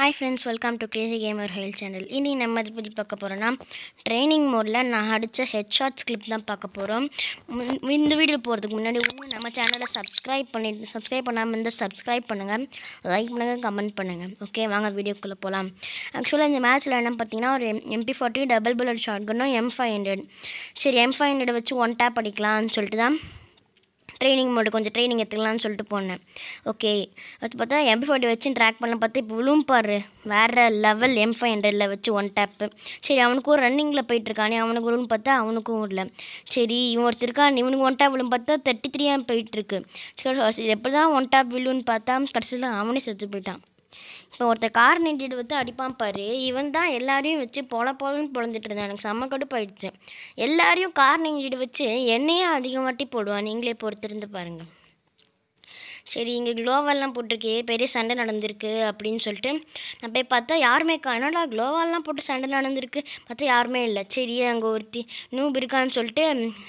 hi friends welcome to crazy gamer hell channel இனி நம்ம இதை பற்றி பார்க்க போகிறோன்னா ட்ரைனிங் மோடில் நான் அடித்த ஹெட்ஷாட்ஸ் கிளிப் தான் பார்க்க போகிறோம் இந்த வீடியோ போகிறதுக்கு முன்னாடி ஒன்று நம்ம சேனலை சப்ஸ்கிரைப் பண்ணி சப்ஸ்கிரைப் பண்ணாமல் இருந்து சப்ஸ்கிரைப் பண்ணுங்கள் லைக் பண்ணுங்கள் கமெண்ட் பண்ணுங்கள் ஓகே வாங்க வீடியோக்குள்ளே போகலாம் ஆக்சுவலாக இந்த மேட்ச்சில் என்ன பார்த்தீங்கன்னா ஒரு MP forty double bullet shot கன்னும் எம் ஃபைவ் ஹண்ட்ரட் சரி எம் ஃபைவ் ஹண்ட்ரட் வச்சு ஒன் டேப் அடிக்கலாம்னு சொல்லிட்டு தான் ட்ரைனிங் மோடு கொஞ்சம் ட்ரைனிங் எடுத்துக்கலாம்னு சொல்லிட்டு போனேன் ஓகே அது பார்த்தா எம்பி ஃபார்ட்டி வச்சு ட்ராக் பண்ண பார்த்து இப்போ விழும் பாரு வேறு லெவல் எம் ஃபைவ் ஹண்ட்ரடில் வச்சு ஒன் டேப்பு சரி அவனுக்கும் ரன்னிங்கில் போயிட்டுருக்கானே அவனுக்கு விழும் பார்த்தா அவனுக்கும் இல்லை சரி இவன் ஒருத்தருக்கான் இவனுக்கு ஒன் டேப் விழும் பார்த்தா தேர்ட்டி த்ரீ போயிட்டுருக்கு சரி எப்படி தான் ஒன் டேப் விழுன்னு பார்த்தா கடைசியில் அவனே செத்து போயிட்டான் இப்போ ஒருத்தர் கார் நின்றுட்டு வந்து அடிப்பான் பாரு இவன் தான் எல்லாரையும் வச்சு பொல போலன்னு பொழந்துட்டு இருந்தான் எனக்கு செம்ம ஆயிடுச்சு எல்லாரையும் கார் நின்றுட்டு வச்சு என்னையே அதிகமாட்டி போடுவான் நீங்களே பொறுத்திருந்து பாருங்கள் சரி இங்கே க்ளோவால்லாம் போட்டிருக்கே பெரிய சண்டை நடந்திருக்கு அப்படின்னு சொல்லிட்டு நான் போய் பார்த்தா யாருமே என்னடா க்ளோவால்லாம் போட்டு சண்டை நடந்திருக்கு பார்த்தா யாருமே இல்லை சரி அங்கே ஒருத்தி நூப் இருக்கான்னு சொல்லிட்டு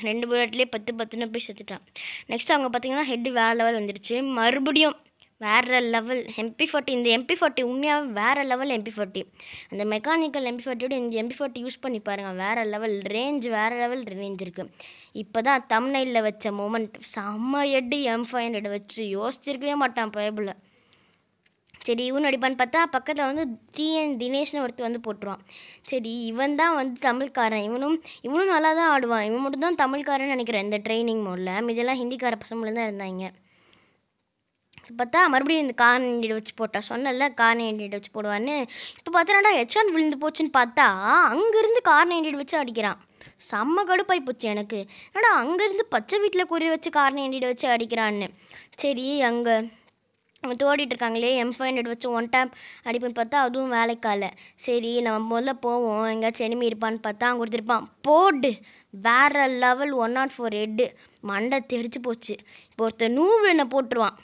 ரெண்டு புல்லட்லேயே பத்து பத்துன்னு போய் செத்துட்டான் நெக்ஸ்ட் அவங்க பார்த்தீங்கன்னா ஹெட்டு வேலை வேலை வந்துருச்சு மறுபடியும் வேறு லெவல் எம்பி ஃபார்ட்டி இந்த எம்பி ஃபார்ட்டி உண்மையாக வேறு லெவல் எம்பி ஃபார்ட்டி அந்த மெக்கானிக்கல் எம்பி ஃபார்ட்டியோட இந்த எம்பி ஃபார்ட்டி யூஸ் பண்ணி பாருங்கள் வேறு லெவல் ரேஞ்ச் வேறு லெவல் ரேஞ்ச் இருக்குது இப்போ தான் தமிழ்நெல்லில் வச்ச மூமெண்ட் செம்ம எட்டு எம் ஃபைவ் ஹண்ட்ரட் வச்சு யோசிச்சிருக்கவே மாட்டான் பயபில் சரி இவன் அடிப்பான்னு பார்த்தா பக்கத்தில் வந்து டிஎன் தினேஷ்னு ஒருத்தர் வந்து போட்டுருவான் சரி இவன் தான் வந்து தமிழ்காரன் இவனும் இவனும் நல்லா தான் ஆடுவான் இவன் மட்டும் தான் தமிழ்காரன்னு நினைக்கிறேன் இந்த ட்ரைனிங் மோடில் இதெல்லாம் ஹிந்திக்கார பசங்களும் தான் இருந்தாங்க பார்த்தா மறுபடியும் இந்த கான் எண்டிட் வச்சு போட்டா சொன்னல கான் எண்டிட் வச்சு போடுவான்னு இப்போ பார்த்தா ஹெச்ஆன் விழுந்து போச்சுன்னு பார்த்தா அங்கேருந்து கார் எண்டிட் வச்சு அடிக்கிறான் செம்ம கடுப்பாகி போச்சு எனக்கு என்னடா அங்கேருந்து பச்சை வீட்டில் குறி வச்சு கார் எண்டிட் வச்சு அடிக்கிறான்னு சரி அங்கே அவங்க தோடிட்டு இருக்காங்களே எம் ஃபைவ் ஹண்ட்ரட் வச்சு ஒன் டைம் அடிப்புன்னு பார்த்தா அதுவும் வேலைக்கால சரி நம்ம முதல்ல போவோம் எங்கேயாச்சும் எனிமி இருப்பான்னு பார்த்தா அங்கே கொடுத்துருப்பான் போடு வேறு level one not four head மண்டை தெரிச்சு போச்சு இப்போ ஒருத்தர் நூவு என்னை போட்டுருவான்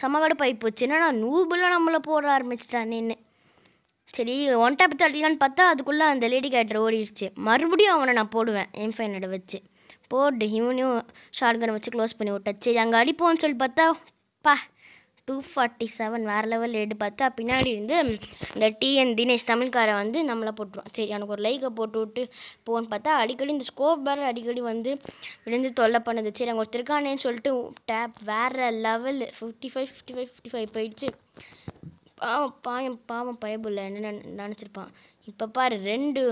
சமகடு பைப் போச்சு என்னன்னா நூபில் நம்மளை போட நின்று சரி ஒன் டேப் தட்டிலான்னு பார்த்தா அதுக்குள்ளே அந்த லேடி கேட்டர் ஓடிடுச்சு மறுபடியும் அவனை நான் போடுவேன் எம் ஃபைனடை வச்சு போட்டு இவனையும் ஷார்ட் கன் வச்சு க்ளோஸ் பண்ணி விட்டாச்சு அங்கே அடிப்போம்னு சொல்லி பார்த்தா பா டூ ஃபார்ட்டி செவன் வேறு லெவல் எடுத்து பார்த்தா பின்னாடி வந்து இந்த டிஎன் தினேஷ் தமிழ்காரை வந்து நம்மளை போட்டுருவான் சரி எனக்கு ஒரு லைக்கை போட்டு விட்டு போன்னு பார்த்தா அடிக்கடி இந்த ஸ்கோப் பேர் அடிக்கடி வந்து விழுந்து தொல்லை பண்ணுது சரி அங்கே ஒரு சொல்லிட்டு டேப் வேறு level fifty five fifty five fifty five போயிடுச்சு பாவம் பாயம் பாவம் பயபுள்ள என்ன நினச்சிருப்பான் இப்போ பாரு ரெண்டு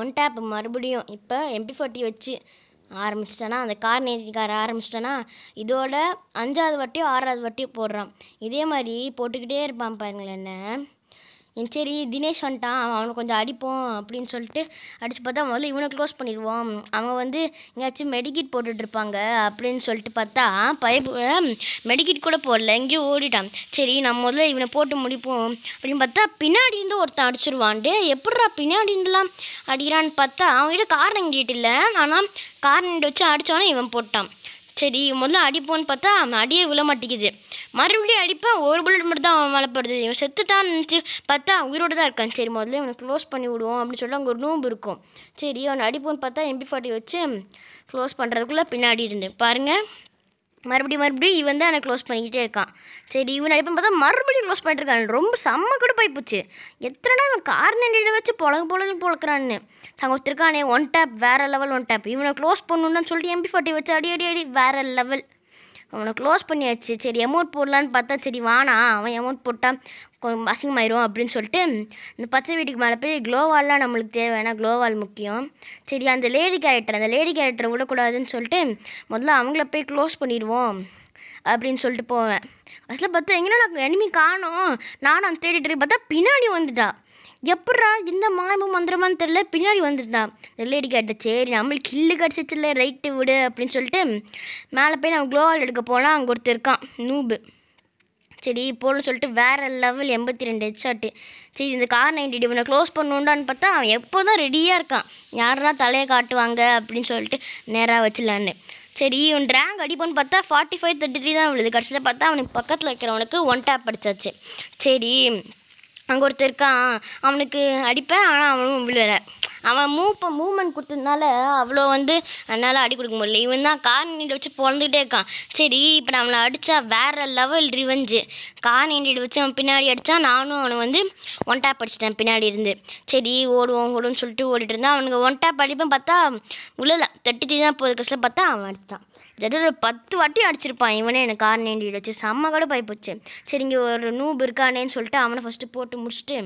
ஒன் டேப் மறுபடியும் இப்போ எம்பி ஃபார்ட்டி வச்சு ஆரம்பிச்சிட்டனா அந்த கார் நேர்த்திக்கார ஆரம்பிச்சிட்டனா இதோட அஞ்சாவது வட்டியும் ஆறாவது வட்டியும் போடுறான் இதே மாதிரி போட்டுக்கிட்டே இருப்பான் பாருங்களேன் என்ன சரி தினேஷ் வந்துட்டான் அவனை கொஞ்சம் அடிப்போம் அப்படின்னு சொல்லிட்டு அடித்து பார்த்தா முதல்ல இவனை க்ளோஸ் பண்ணிடுவோம் அவங்க வந்து எங்கேயாச்சும் மெடிக்கிட் போட்டுட்ருப்பாங்க அப்படின்னு சொல்லிட்டு பார்த்தா பைப்பு மெடிக்கிட் கூட போடல எங்கேயும் ஓடிட்டான் சரி நம்ம முதல்ல இவனை போட்டு முடிப்போம் அப்படின்னு பார்த்தா பின்னாடி இருந்து ஒருத்தன் அடிச்சிருவான்டு எப்படா பின்னாடி இருந்துலாம் அடிக்கிறான்னு பார்த்தா அவங்ககிட்ட காரணம் எங்கிட்ட இல்லை ஆனால் காரணம் வச்சு அடித்தவனே இவன் போட்டான் சரி முதல்ல அடிப்போன்னு பார்த்தா அவன் அடியே விழ மாட்டேங்குது மறுபடியும் அடிப்பேன் ஒரு புல்லட் மட்டும் தான் அவன் மலைப்படுது இவன் தான் நினச்சி பார்த்தா உயிரோடு தான் இருக்கான் சரி முதல்ல இவனை க்ளோஸ் பண்ணி விடுவோம் அப்படின்னு சொல்லி அங்கே ஒரு நோம்பு இருக்கும் சரி அவனை அடிப்போன்னு பார்த்தா எம்பி ஃபார்ட்டி வச்சு க்ளோஸ் பண்ணுறதுக்குள்ளே பின்னாடி இருந்து பாருங்கள் மறுபடியும் மறுபடியும் இவன் தான் எனக்கு க்ளோஸ் பண்ணிக்கிட்டே இருக்கான் சரி இவன் அடிப்பேன் பார்த்தா மறுபடியும் க்ளோஸ் பண்ணிட்டுருக்கான் இருக்கான் ரொம்ப செம்ம கூட போய் போச்சு எத்தனை இவன் கார்னடியில் வச்சு பொழகு பொழகு பொழக்கிறான்னு தாங்க ஒருத்தருக்கானே ஒன் டேப் வேறு லெவல் ஒன் டேப் இவனை க்ளோஸ் பண்ணணுன்னு சொல்லிட்டு எம்பி ஃபார்ட்டி வச்சு அடி அடி அடி வேறு லெவல் அவனை க்ளோஸ் பண்ணியாச்சு சரி எமௌண்ட் போடலான்னு பார்த்தா சரி வானா அவன் எமௌண்ட் போட்டால் கொஞ்சம் அசிங்கமாயிரும் அப்படின்னு சொல்லிட்டு இந்த பச்சை வீட்டுக்கு மேலே போய் க்ளோவால்லாம் நம்மளுக்கு தேவைன்னா க்ளோவால் முக்கியம் சரி அந்த லேடி கேரக்டர் அந்த லேடி கேரக்டரை விடக்கூடாதுன்னு சொல்லிட்டு முதல்ல அவங்கள போய் க்ளோஸ் பண்ணிடுவோம் அப்படின்னு சொல்லிட்டு போவேன் அசில் பார்த்தா எங்கன்னா நான் எனிமி காணும் நானும் அந்த தேடிட்டு இருக்கேன் பார்த்தா பின்னாடி வந்துட்டா எப்படா இந்த மாயமு மந்திரமானு தெரில பின்னாடி வந்துட்டான் ரிலேடி கேட்ட சரி நம்மளுக்கு கில்லு கிடச்சிச்சுல ரைட்டு விடு அப்படின்னு சொல்லிட்டு மேலே போய் நான் க்ளோவால் எடுக்க போனால் அங்கே ஒருத்தர் இருக்கான் நூபு சரி போகணும்னு சொல்லிட்டு வேறு லெவல் எண்பத்தி ரெண்டு ஹெட்ஷாட்டு சரி இந்த கார் நைன்டி டிவனை க்ளோஸ் பண்ணுண்டான்னு பார்த்தா அவன் எப்போ தான் ரெடியாக இருக்கான் யாரா தலையை காட்டுவாங்க அப்படின்னு சொல்லிட்டு நேராக வச்சிடலான்னு சரி இவன் ரேங்க் அடிப்போன்னு பார்த்தா ஃபார்ட்டி ஃபைவ் தேர்ட்டி த்ரீ தான் விழுது கடைசியில் பார்த்தா அவனுக்கு பக்கத்தில் இருக்கிறவனுக்கு ஒன் டேப் அடிச்சாச்சு சரி அங்கே ஒருத்தர் இருக்கான் அவனுக்கு அடிப்பேன் ஆனால் அவனும் விழுற அவன் மூவ் மூவ்மெண்ட் கொடுத்ததுனால அவ்வளோ வந்து என்னால் அடி கொடுக்க முடியல இவன் தான் கார் நீண்டி வச்சு பிறந்துகிட்டே இருக்கான் சரி இப்போ நம்மளை அடித்தா வேறு லெவல் ரிவெஞ்சு கார் நீண்டிட்டு வச்சு அவன் பின்னாடி அடித்தான் நானும் அவனை வந்து ஒன் டேப் அடிச்சிட்டேன் பின்னாடி இருந்து சரி ஓடுவோம் ஓடுவோம்னு சொல்லிட்டு ஓடிட்டு இருந்தான் அவனுக்கு ஒன் டேப் அடிப்பேன் பார்த்தா உள்ளல தட்டி தான் போகிற கஷ்டத்தில் பார்த்தா அவன் அடித்தான் ஜட்டு பத்து வாட்டி அடிச்சிருப்பான் இவனே எனக்கு கார் நீண்டிட்டு வச்சு செம்ம கூட போச்சு சரி இங்கே ஒரு நூப் இருக்கானேன்னு சொல்லிட்டு அவனை ஃபஸ்ட்டு போட்டு முடிச்சுட்டு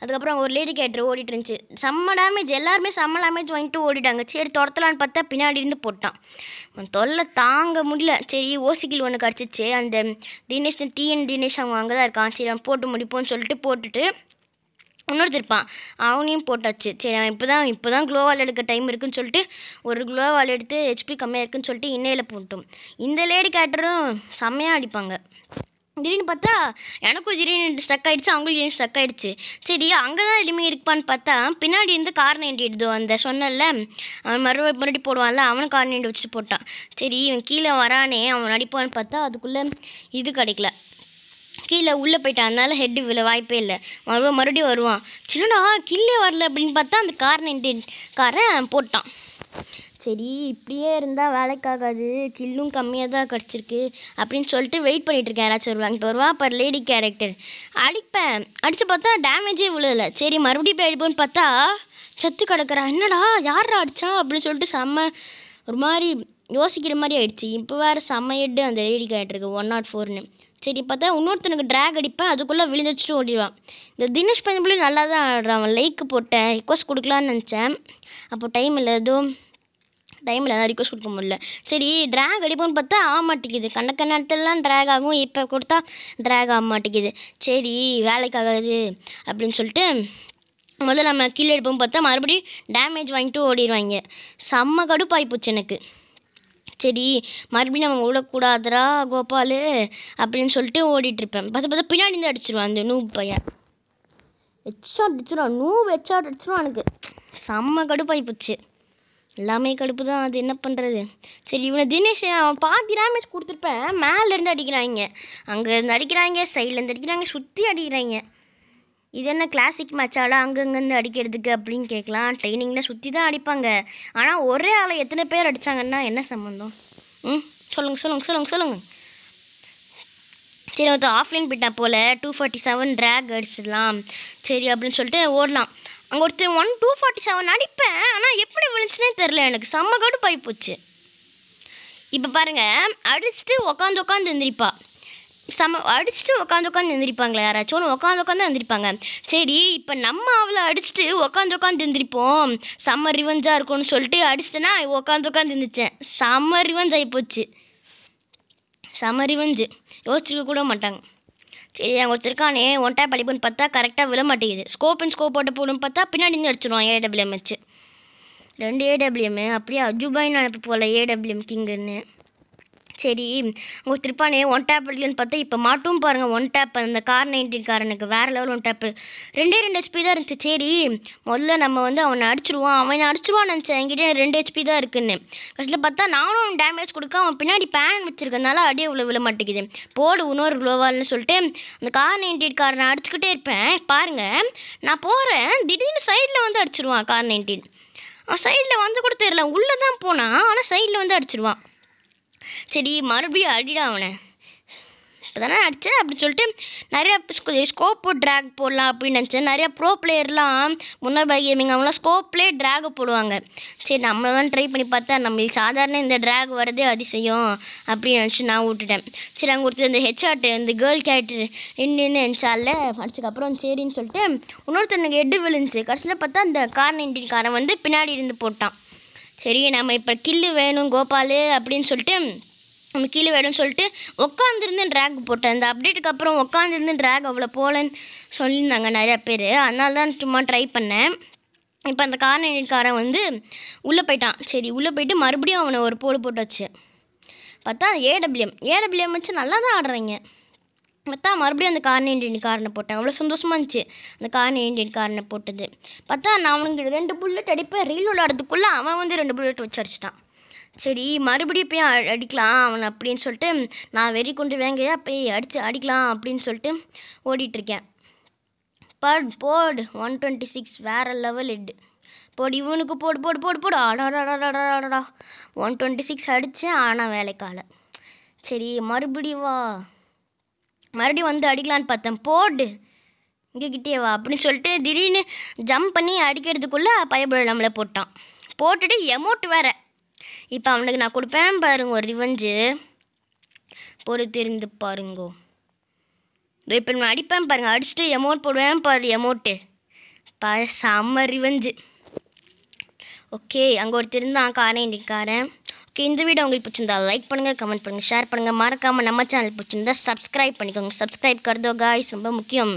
அதுக்கப்புறம் ஒரு லேடி கேட்ரு ஓடிட்டு இருந்துச்சு செம்ம டேமேஜ் எல்லாருமே செம்ம டேமேஜ் வாங்கிட்டு ஓடிட்டாங்க சரி துரத்தலான்னு பார்த்தா பின்னாடி இருந்து போட்டான் தொல்லை தாங்க முடியல சரி ஓசிக்கில் ஒன்று கிடச்சிச்சு அந்த தினேஷ் டிஎன் தினேஷ் அவங்க அங்கே தான் இருக்கான் சரி அவன் போட்டு முடிப்போம்னு சொல்லிட்டு போட்டுட்டு இன்னொருத்திருப்பான் அவனையும் போட்டாச்சு சரி அவன் இப்போ தான் இப்போ தான் க்ளோவால் எடுக்க டைம் இருக்குன்னு சொல்லிட்டு ஒரு க்ளோவால் எடுத்து ஹெச்பி கம்மியாக இருக்குன்னு சொல்லிட்டு இன்னையில் போட்டோம் இந்த லேடி கேட்டரும் செம்மையாக அடிப்பாங்க திடீர்னு பார்த்தா எனக்கும் திடீர்னு ஸ்டக் ஆகிடுச்சு அவங்களும் திடீர்னு ஸ்டக் ஆகிடுச்சு சரி அங்கே தான் எளிமையாக இருப்பான்னு பார்த்தா பின்னாடி இருந்து கார் நீண்டிடுதோ அந்த சொன்னல அவன் மறுபடியும் மறுபடி போடுவான்ல அவனும் கார் நீண்டி வச்சுட்டு போட்டான் சரி இவன் கீழே வரானே அவன் அடிப்பான்னு பார்த்தா அதுக்குள்ளே இது கிடைக்கல கீழே உள்ளே போயிட்டான் அதனால ஹெட்டு விழ வாய்ப்பே இல்லை மறுபடியும் மறுபடியும் வருவான் சின்னடா கீழே வரல அப்படின்னு பார்த்தா அந்த கார் நீண்டி காரை போட்டான் சரி இப்படியே இருந்தால் வேலைக்காகாது கில்லும் கம்மியாக தான் கிடச்சிருக்கு அப்படின்னு சொல்லிட்டு வெயிட் பண்ணிகிட்ருக்கேன் யாராச்சும் வருவாங்க இப்போ வருவா பர் லேடி கேரக்டர் அடிப்பேன் அடித்து பார்த்தா டேமேஜே விழுல சரி மறுபடியும் போய் அடிப்போன்னு பார்த்தா சத்து கிடக்குறா என்னடா யாரா அடித்தா அப்படின்னு சொல்லிட்டு செம்ம ஒரு மாதிரி யோசிக்கிற மாதிரி ஆயிடுச்சு இப்போ வேறு செம்ம எட்டு அந்த லேடி கேரக்டருக்கு ஒன் நாட் ஃபோர்னு சரி பார்த்தா இன்னொருத்தனுக்கு ட்ராக் அடிப்பேன் அதுக்குள்ளே வச்சுட்டு ஓடிடுவான் இந்த தினேஷ் பஞ்சபுள்ளி நல்லா தான் ஆடுறான் லைக் போட்டேன் ரிக்வஸ்ட் கொடுக்கலான்னு நினச்சேன் அப்போ டைம் இல்லை எதுவும் டைமில் எதாவது ரிக்வஸ்ட் கொடுக்க முடியல சரி ட்ராக் அடிப்போம்னு பார்த்தா ஆக மாட்டேங்குது கணக்க நேரத்துலலாம் ட்ராக் ஆகும் இப்போ கொடுத்தா ட்ராக் ஆக மாட்டேங்குது சரி வேலைக்காகாது அப்படின்னு சொல்லிட்டு முதல்ல நம்ம கீழே எடுப்போம் பார்த்தா மறுபடியும் டேமேஜ் வாங்கிட்டு ஓடிடுவாங்க செம்ம கடுப்பாகி போச்சு எனக்கு சரி மறுபடியும் நம்ம ஓடக்கூடாதரா கோபால் அப்படின்னு சொல்லிட்டு ஓடிட்டுருப்பேன் பார்த்து பார்த்தா பின்னாடி இருந்து அடிச்சிருவான் அந்த நூ பையன் எச்சா அடிச்சிடும் நூ வெச்சா அடிச்சிடும் எனக்கு செம்ம கடுப்பாகி போச்சு எல்லாமே கடுப்பு தான் அது என்ன பண்ணுறது சரி இவனை தினேஷ் அவன் பாதி டேமேஜ் கொடுத்துருப்பேன் மேலேருந்து அடிக்கிறாங்க அங்கேருந்து அடிக்கிறாங்க சைட்லேருந்து அடிக்கிறாங்க சுற்றி அடிக்கிறாங்க இது என்ன கிளாசிக் மேட்சாடா அங்கங்கேருந்து அடிக்கிறதுக்கு அப்படின்னு கேட்கலாம் ட்ரைனிங்கில் சுற்றி தான் அடிப்பாங்க ஆனால் ஒரே ஆளை எத்தனை பேர் அடித்தாங்கன்னா என்ன சம்மந்தம் ம் சொல்லுங்கள் சொல்லுங்கள் சொல்லுங்கள் சொல்லுங்கள் சரி ஒருத்தர் ஆஃப்லைன் பிட்டா போல் டூ ஃபார்ட்டி செவன் ட்ராக் அடிச்சிடலாம் சரி அப்படின்னு சொல்லிட்டு ஓடலாம் அங்கே ஒருத்தர் ஒன் டூ ஃபார்ட்டி செவன் அடிப்பேன் ஆனால் எப்படி விழுந்துச்சுனே தெரில எனக்கு செம்ம கடு பாய் போச்சு இப்போ பாருங்கள் அடிச்சுட்டு உக்காந்து உட்காந்து எந்திரிப்பா சம அடிச்சுட்டு உட்காந்து உட்காந்து எந்திரிப்பாங்களே யாராச்சும் ஒன்று உட்காந்து உட்காந்து எந்திரிப்பாங்க சரி இப்போ நம்ம அவளை அடிச்சுட்டு உட்காந்து உட்காந்து எந்திரிப்போம் செம்ம ரிவெஞ்சாக இருக்கும்னு சொல்லிட்டு அடிச்சிட்டேன்னா உட்காந்து உட்காந்து எந்திரிச்சேன் செம்ம ரிவெஞ்ச் ஆகி போச்சு செம்ம ரிவெஞ்சு யோசிச்சுக்க கூட மாட்டாங்க சரி அங்கே ஒருத்தருக்கானே ஒன் டைப் அடிப்புன்னு பார்த்தா கரெக்டாக விழ மாட்டேங்குது ஸ்கோப் அண்ட் ஸ்கோப் போட்டு போகணும்னு பார்த்தா பின்னாடி இருந்து அடிச்சிடுவான் ஏடபிள்யூஎம் வச்சு ரெண்டு ஏடபிள்யூஎம் அப்படியே அஜுபாயின்னு அனுப்பி போகல ஏடபிள்யூஎம் கிங்குன்னு சரி உங்கள் திருப்பானே ஒன் டேப் இல்லைன்னு பார்த்தா இப்போ மாட்டும் பாருங்கள் ஒன் டேப் அந்த கார் நைன்டீன் எனக்கு வேறு லெவல் ஒன் டேப்பு ரெண்டே ரெண்டு ஹெச்பி தான் இருந்துச்சு சரி முதல்ல நம்ம வந்து அவனை அடிச்சிருவான் அவனை அடிச்சிருவான்னு நினச்சேன் என்கிட்ட ரெண்டு ஹெச்பி தான் இருக்குன்னு கஷ்டத்தில் பார்த்தா நானும் டேமேஜ் கொடுக்க அவன் பின்னாடி பேன் வச்சுருக்கனால அடியே உள்ள விழ மாட்டேங்குது போடு இன்னொரு க்ளோவால்னு சொல்லிட்டு அந்த கார் நைன்டீன் நான் அடிச்சுக்கிட்டே இருப்பேன் பாருங்கள் நான் போகிறேன் திடீர்னு சைடில் வந்து அடிச்சிருவான் கார் நைன்டீன் அவன் சைடில் வந்து கூட தெரியல உள்ளே தான் போனான் ஆனால் சைடில் வந்து அடிச்சிருவான் சரி மறுபடியும் அடிடா அவனை இப்போ தானே அடித்தேன் அப்படின்னு சொல்லிட்டு நிறையா ஸ்கோப்பு ட்ராக் போடலாம் அப்படின்னு நினச்சேன் நிறையா ப்ரோ பிளேயர்லாம் முன்னாள் பை கேமிங் அவங்களாம் ஸ்கோப்லேயே ட்ராக் போடுவாங்க சரி நம்மள ட்ரை பண்ணி பார்த்தா நம்ம சாதாரண இந்த ட்ராக் வரதே அதிசயம் அப்படின்னு நினச்சி நான் விட்டுட்டேன் சரி அங்கே ஒருத்தர் இந்த ஹெச்ஆர்ட்டு இந்த கேர்ள் கேரக்டர் நின்று நினச்சால அடிச்சதுக்கப்புறம் சரின்னு சொல்லிட்டு இன்னொருத்தனுக்கு எட்டு விழுந்துச்சு கடைசியில் பார்த்தா அந்த கார் நைன்டீன் காரன் வந்து பின்னாடி இருந்து போட்டான் சரி நம்ம இப்போ கில்லு வேணும் கோபால் அப்படின்னு சொல்லிட்டு நம்ம கீழே வேணும்னு சொல்லிட்டு உக்காந்துருந்து ட்ராக் போட்டேன் இந்த அப்டேட்டுக்கு அப்புறம் உட்காந்துருந்து ட்ராக் அவ்வளோ போகலன்னு சொல்லியிருந்தாங்க நிறையா பேர் அதனால தான் சும்மா ட்ரை பண்ணேன் இப்போ அந்த காரணக்காரன் வந்து உள்ளே போயிட்டான் சரி உள்ளே போயிட்டு மறுபடியும் அவனை ஒரு போடு போட்டு வச்சு பார்த்தா ஏடபிள்யூஎம் ஏடபிள்யூஎம் வச்சு நல்லா தான் ஆடுறீங்க பார்த்தா மறுபடியும் அந்த காரண இண்டியன் காரனை போட்டேன் அவ்வளோ சந்தோஷமாக இருந்துச்சு அந்த காரண இண்டியன் காரனை போட்டது பார்த்தா நான் அவனுக்கு ரெண்டு புல்லட் அடிப்பேன் ரீல் விளாட்றதுக்குள்ளே அவன் வந்து ரெண்டு புல்லட் வச்சு அடிச்சிட்டான் சரி மறுபடியும் போய் அடிக்கலாம் அவன் அப்படின்னு சொல்லிட்டு நான் வெறி கொண்டு வேங்கையா போய் அடித்து அடிக்கலாம் அப்படின்னு சொல்லிட்டு ஓடிட்டுருக்கேன் பட் போடு ஒன் டுவெண்ட்டி சிக்ஸ் வேறு லெவல் எட்டு போடு இவனுக்கு போடு போடு போடு போடு ஆடாடாடாடாடாடா ஒன் டுவெண்ட்டி சிக்ஸ் அடித்தேன் ஆனால் வேலைக்கால சரி மறுபடியும் வா மறுபடியும் வந்து அடிக்கலான்னு பார்த்தேன் போடு இங்கே கிட்டேயே வா அப்படின்னு சொல்லிட்டு திடீர்னு ஜம்ப் பண்ணி அடிக்கிறதுக்குள்ளே பயப்பட நம்மளை போட்டான் போட்டுட்டு எமௌண்ட் வேறு இப்போ அவனுக்கு நான் கொடுப்பேன் பாருங்க ஒரு ரிவெஞ்சு பொறுத்திருந்து பாருங்கோ இப்போ நான் அடிப்பேன் பாருங்கள் அடிச்சுட்டு எமௌண்ட் போடுவேன் பாரு எமௌண்ட்டு பா செம்ம ரிவெஞ்சு ஓகே அங்கே ஒருத்தர் இருந்தான் காரேன் காரேன் ஓகே இந்த வீடியோ உங்களுக்கு பிடிச்சிருந்தா லைக் பண்ணுங்கள் கமெண்ட் பண்ணுங்கள் ஷேர் பண்ணுங்கள் மறக்காமல் நம்ம சேனல் பிடிச்சிருந்தா சப்ஸ்கிரைப் பண்ணிக்கோங்க சப்ஸ்கிரைப் கருதோ காய்ஸ் ரொம்ப முக்கியம்